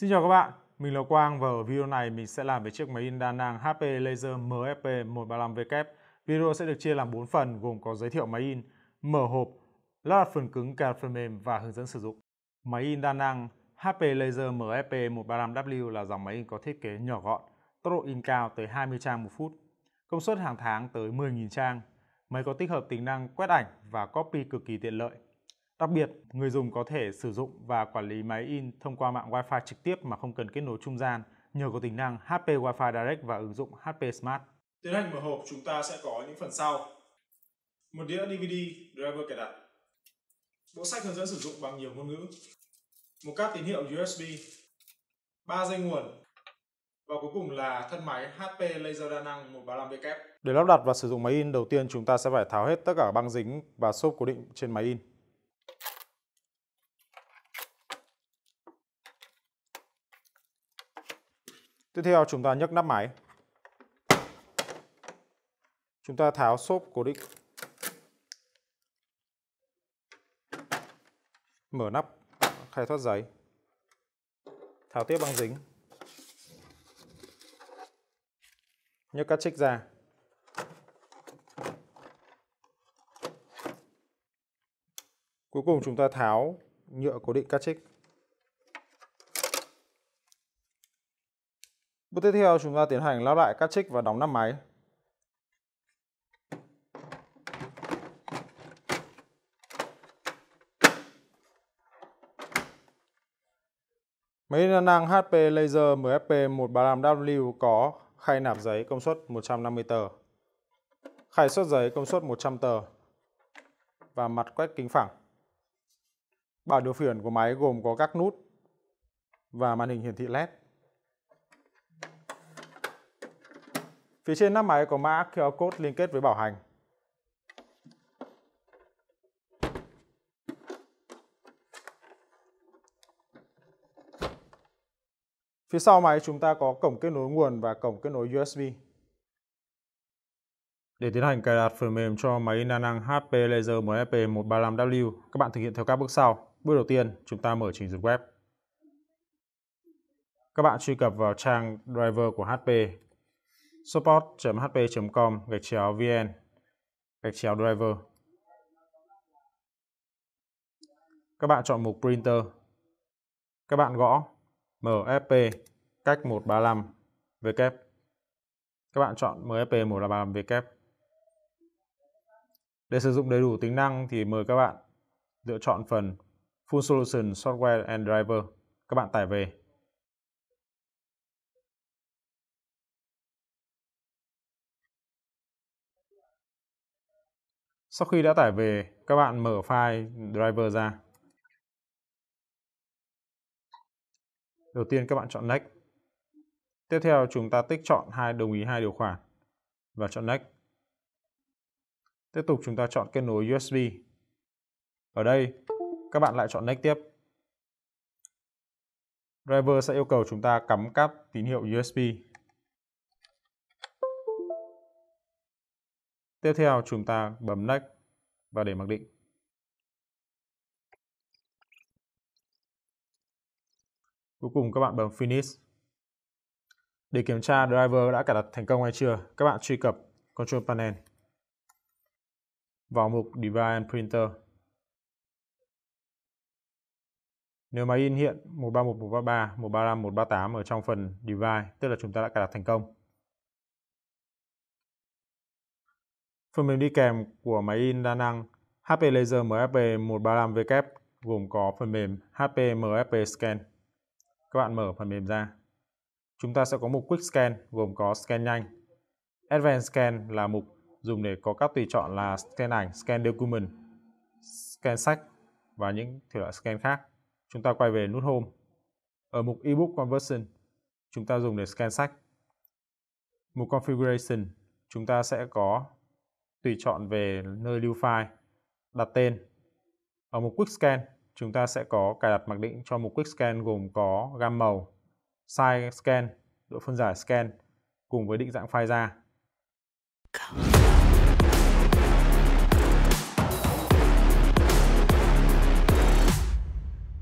Xin chào các bạn, mình là Quang và ở video này mình sẽ làm về chiếc máy in đa năng HP Laser MFP 135W. E video sẽ được chia làm 4 phần gồm có giới thiệu máy in, mở hộp, lắp đặt phần cứng, cài phần mềm và hướng dẫn sử dụng. Máy in đa năng HP Laser MFP 135W là dòng máy in có thiết kế nhỏ gọn, tốc độ in cao tới 20 trang một phút, công suất hàng tháng tới 10.000 trang. Máy có tích hợp tính năng quét ảnh và copy cực kỳ tiện lợi. Đặc biệt, người dùng có thể sử dụng và quản lý máy in thông qua mạng Wi-Fi trực tiếp mà không cần kết nối trung gian nhờ có tính năng HP Wi-Fi Direct và ứng dụng HP Smart. Tiến hành mở hộp chúng ta sẽ có những phần sau. Một đĩa DVD driver cài đặt. Bộ sách hướng dẫn sử dụng bằng nhiều ngôn ngữ. Một cáp tín hiệu USB. 3 dây nguồn. Và cuối cùng là thân máy HP Laser đa năng 135W. Để lắp đặt và sử dụng máy in, đầu tiên chúng ta sẽ phải tháo hết tất cả băng dính và xốp cố định trên máy in. Tiếp theo chúng ta nhấc nắp máy. Chúng ta tháo xốp cố định. Mở nắp khai thoát giấy. Tháo tiếp băng dính. Nhấc cắt chích ra. Cuối cùng chúng ta tháo nhựa cố định cắt chích. Bước tiếp theo chúng ta tiến hành lắp lại cáp trích và đóng nắp máy. Máy đa năng HP Laser MFP135W có khay nạp giấy công suất 150 tờ, khay xuất giấy công suất 100 tờ và mặt quét kính phẳng. Bảng điều khiển của máy gồm có các nút và màn hình hiển thị LED. Phía trên nắp máy có mã QR code liên kết với bảo hành. Phía sau máy chúng ta có cổng kết nối nguồn và cổng kết nối USB. Để tiến hành cài đặt phần mềm cho máy Nanang HP Laser MFP135W, các bạn thực hiện theo các bước sau. Bước đầu tiên, chúng ta mở trình duyệt web. Các bạn truy cập vào trang driver của HP support.hp.com gạch chéo vn gạch chéo driver. Các bạn chọn mục printer. Các bạn gõ MFP cách 135 W. Các bạn chọn MFP 135 W. Để sử dụng đầy đủ tính năng thì mời các bạn lựa chọn phần Full Solution Software and Driver. Các bạn tải về. Sau khi đã tải về, các bạn mở file driver ra. Đầu tiên các bạn chọn Next. Tiếp theo chúng ta tích chọn hai đồng ý hai điều khoản và chọn Next. Tiếp tục chúng ta chọn kết nối USB. Ở đây các bạn lại chọn Next tiếp. Driver sẽ yêu cầu chúng ta cắm cáp tín hiệu USB Tiếp theo chúng ta bấm Next và để mặc định. Cuối cùng các bạn bấm Finish. Để kiểm tra driver đã cài đặt thành công hay chưa, các bạn truy cập Control Panel vào mục Device and Printer. Nếu máy in hiện 131133, 135, 138 ở trong phần Device, tức là chúng ta đã cài đặt thành công. Phần mềm đi kèm của máy in đa năng HP Laser MFP 135W gồm có phần mềm HP MFP Scan. Các bạn mở phần mềm ra. Chúng ta sẽ có mục Quick Scan gồm có Scan nhanh. Advanced Scan là mục dùng để có các tùy chọn là scan ảnh, scan document, scan sách và những thể loại scan khác. Chúng ta quay về nút Home. Ở mục ebook conversion, chúng ta dùng để scan sách. Mục configuration, chúng ta sẽ có tùy chọn về nơi lưu file, đặt tên. Ở mục Quick Scan, chúng ta sẽ có cài đặt mặc định cho mục Quick Scan gồm có gam màu, size scan, độ phân giải scan cùng với định dạng file ra.